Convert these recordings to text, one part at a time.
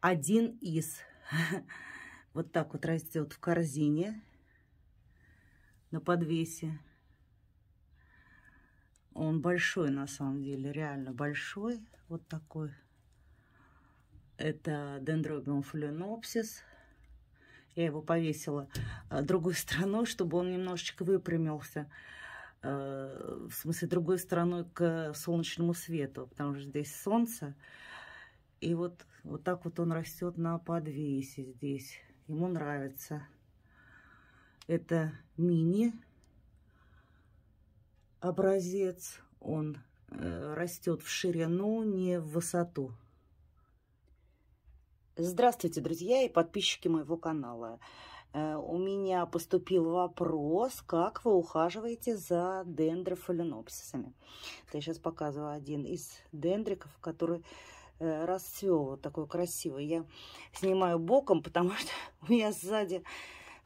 один из. Вот так вот растет в корзине на подвесе. Он большой на самом деле, реально большой. Вот такой. Это дендробиум фаленопсис. Я его повесила а, другой стороной, чтобы он немножечко выпрямился. А, в смысле, другой стороной к солнечному свету, потому что здесь солнце. И вот вот так вот он растет на подвесе здесь. Ему нравится. Это мини образец. Он э, растет в ширину, не в высоту. Здравствуйте, друзья и подписчики моего канала. Э, у меня поступил вопрос, как вы ухаживаете за дендрофаленопсисами. Я сейчас показываю один из дендриков, который Э, расцвел вот такой красивый. Я снимаю боком, потому что у меня сзади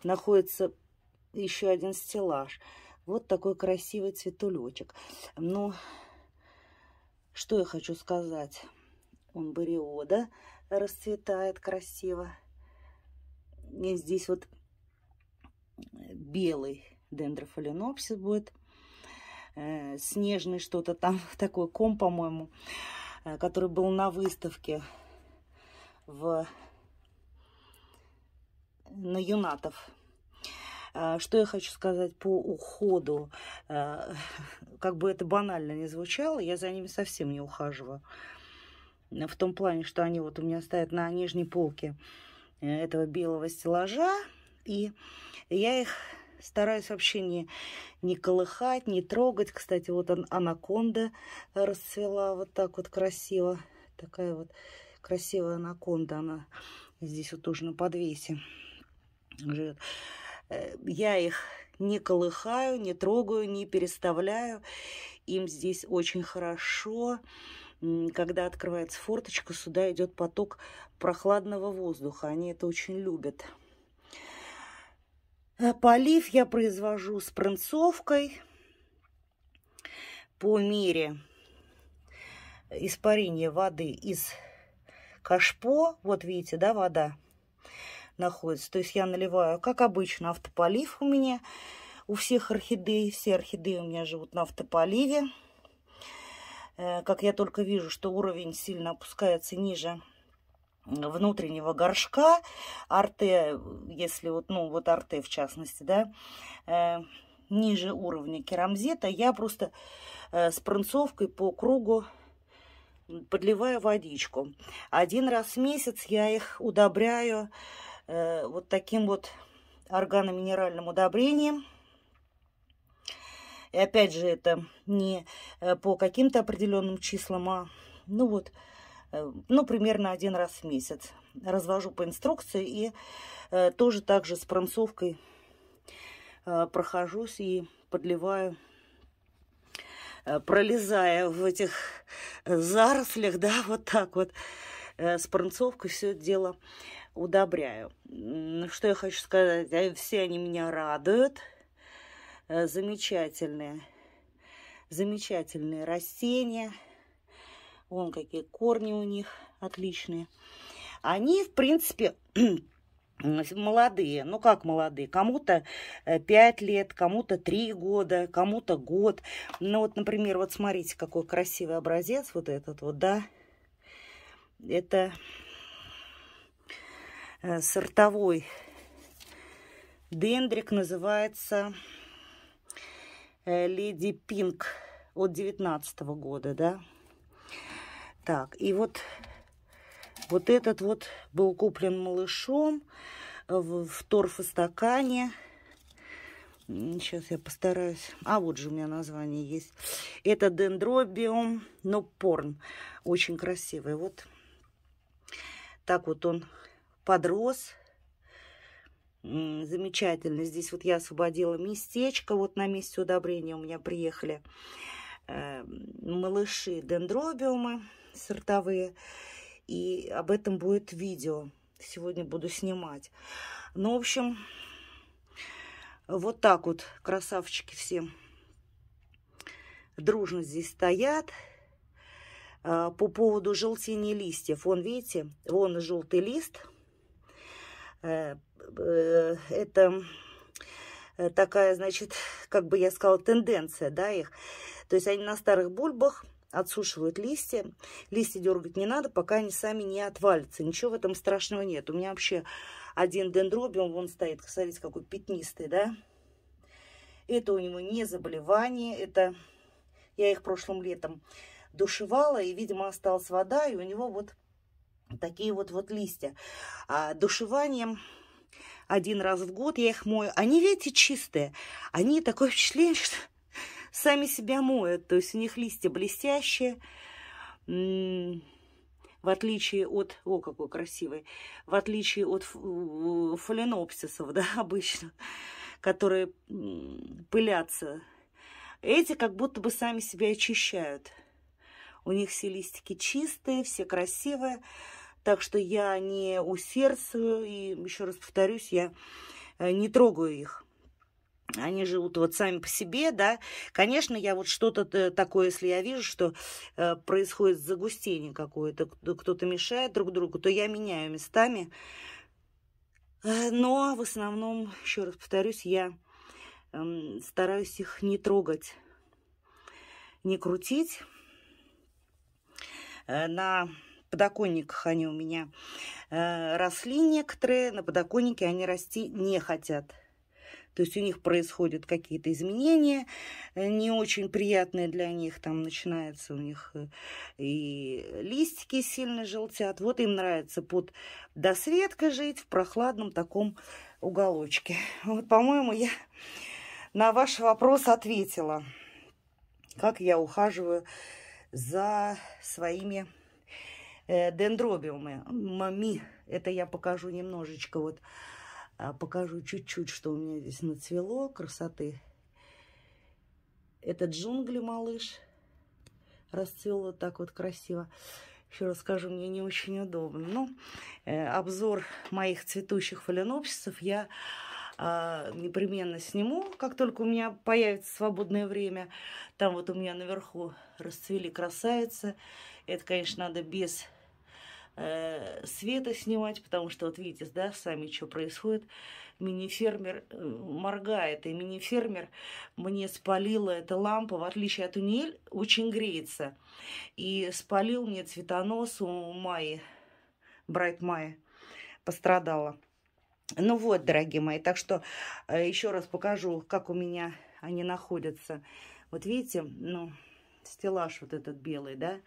находится еще один стеллаж. Вот такой красивый цветулечек. Ну, что я хочу сказать. Он бариода расцветает красиво. И здесь вот белый дендрофаленопсис будет. Э, снежный что-то там, такой ком, по-моему. Э, который был на выставке в... на Юнатов. Э, что я хочу сказать по уходу? Э, как бы это банально не звучало, я за ними совсем не ухаживаю. В том плане, что они вот у меня стоят на нижней полке этого белого стеллажа. И я их Стараюсь вообще не, не колыхать, не трогать. Кстати, вот он, анаконда расцвела вот так вот красиво. Такая вот красивая анаконда. Она здесь вот тоже на подвесе живет. Э, я их не колыхаю, не трогаю, не переставляю. Им здесь очень хорошо. Когда открывается форточка, сюда идет поток прохладного воздуха. Они это очень любят. А полив я произвожу с пронцовкой по мере испарения воды из кашпо. Вот видите, да, вода находится. То есть я наливаю, как обычно, автополив у меня. У всех орхидей, все орхидеи у меня живут на автополиве. Э, как я только вижу, что уровень сильно опускается ниже внутреннего горшка арте, если вот, ну, вот арте в частности, да, э, ниже уровня керамзита, я просто э, с пронцовкой по кругу подливаю водичку. Один раз в месяц я их удобряю э, вот таким вот органоминеральным удобрением. И опять же, это не э, по каким-то определенным числам, а ну вот, Э, ну, примерно один раз в месяц. Развожу по инструкции и э, тоже также с промсовкой э, прохожусь и подливаю, э, пролезая в этих зарослях, да, вот так вот с пронцовкой все это дело удобряю. Что я хочу сказать, все они меня радуют, замечательные, замечательные растения – Вон какие корни у них отличные. Они, в принципе, молодые. Ну, как молодые? Кому-то 5 э, лет, кому-то 3 года, кому-то год. Ну, вот, например, вот смотрите, какой красивый образец вот этот вот, да? Это э, сортовой дендрик, называется э, Леди Пинк от девятнадцатого года, да? Так, и вот, вот этот вот был куплен малышом в, в торфостакане. Сейчас я постараюсь. А вот же у меня название есть. Это дендробиум нопорн. Очень красивый. Вот так вот он подрос замечательно. Здесь вот я освободила местечко, вот на месте удобрения у меня приехали Эм, малыши дендробиумы сортовые. И об этом будет видео. Сегодня буду снимать. Ну, в общем, вот так вот красавчики все дружно здесь стоят. Э, по поводу желтения листьев. Вон, видите, вон желтый лист. Э, э, это такая, значит, как бы я сказала, тенденция, да, их. То есть они на старых бульбах отсушивают листья. Листья дергать не надо, пока они сами не отвалятся. Ничего в этом страшного нет. У меня вообще один дендробиум, вон стоит, смотрите, какой пятнистый, да? Это у него не заболевание, это... Я их прошлым летом душевала, и, видимо, осталась вода, и у него вот такие вот, вот листья. А душеванием один раз в год я их мою. Они, видите, чистые. Они такое впечатление, что сами себя моют, то есть у них листья блестящие, в отличие от... О, какой красивый! В отличие от фаленопсисов, да, обычно, которые пылятся. Эти как будто бы сами себя очищают. У них все листики чистые, все красивые. Так что я не усердствую, и еще раз повторюсь, я э, не трогаю их они живут вот сами по себе, да. Конечно, я вот что-то такое, если я вижу, что э, происходит загустение какое-то, кто-то мешает друг другу, то я меняю местами. Э, но в основном, еще раз повторюсь, я э, стараюсь их не трогать, не крутить. Э, на подоконниках они у меня э, росли некоторые, на подоконнике они расти не хотят. То есть у них происходят какие-то изменения, э, не очень приятные для них, там начинается у них э, и листики сильно желтят. Вот им нравится под досветкой жить в прохладном таком уголочке. Вот, по-моему, я на ваш вопрос ответила, как я ухаживаю за своими э, дендробиумами. Это я покажу немножечко вот а, покажу чуть-чуть, что у меня здесь нацвело красоты. Это джунгли, малыш. Расцвел так вот красиво. Еще раз скажу, мне не очень удобно. Но ну, э, обзор моих цветущих фаленопсисов я э, непременно сниму, как только у меня появится свободное время. Там вот у меня наверху расцвели красавицы. Это, конечно, надо без э, света снимать, потому что вот видите, да, сами что происходит. Мини-фермер э, моргает, и мини-фермер мне спалила эта лампа, в отличие от унель, очень греется. И спалил мне цветонос у Майи, Брайт Майи, пострадала. Ну вот, дорогие мои, так что э, еще раз покажу, как у меня они находятся. Вот видите, ну, стеллаж вот этот белый, да,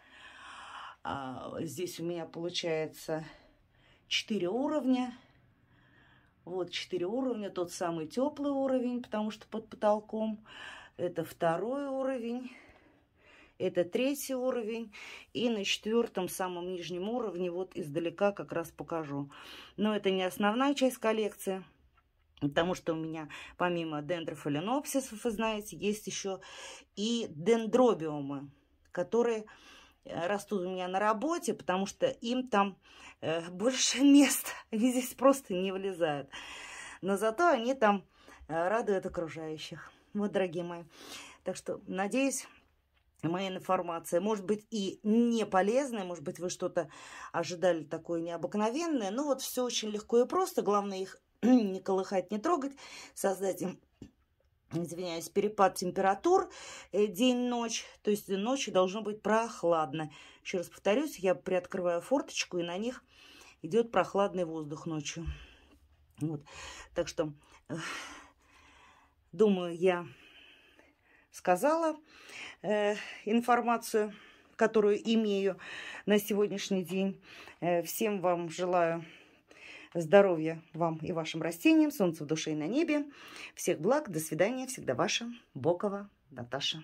а, здесь у меня получается 4 уровня. Вот 4 уровня, тот самый теплый уровень, потому что под потолком. Это второй уровень. Это третий уровень. И на четвертом, самом нижнем уровне, вот издалека как раз покажу. Но это не основная часть коллекции. Потому что у меня помимо дендрофаленопсисов, вы знаете, есть еще и дендробиумы, которые Э, растут у меня на работе, потому что им там э, больше места. Они здесь просто не влезают. Но зато они там э, радуют окружающих. Вот, дорогие мои. Так что, надеюсь, моя информация может быть и не полезная, может быть, вы что-то ожидали такое необыкновенное. Но вот все очень легко и просто. Главное их не колыхать, не трогать, создать им извиняюсь, перепад температур э, день-ночь, то есть ночью должно быть прохладно. Еще раз повторюсь, я приоткрываю форточку, и на них идет прохладный воздух ночью. Вот. Так что, думаю, я сказала э, информацию, которую имею на сегодняшний день. Э, всем вам желаю Здоровья вам и вашим растениям, солнце в душе и на небе. Всех благ, до свидания. Всегда ваша Бокова Наташа.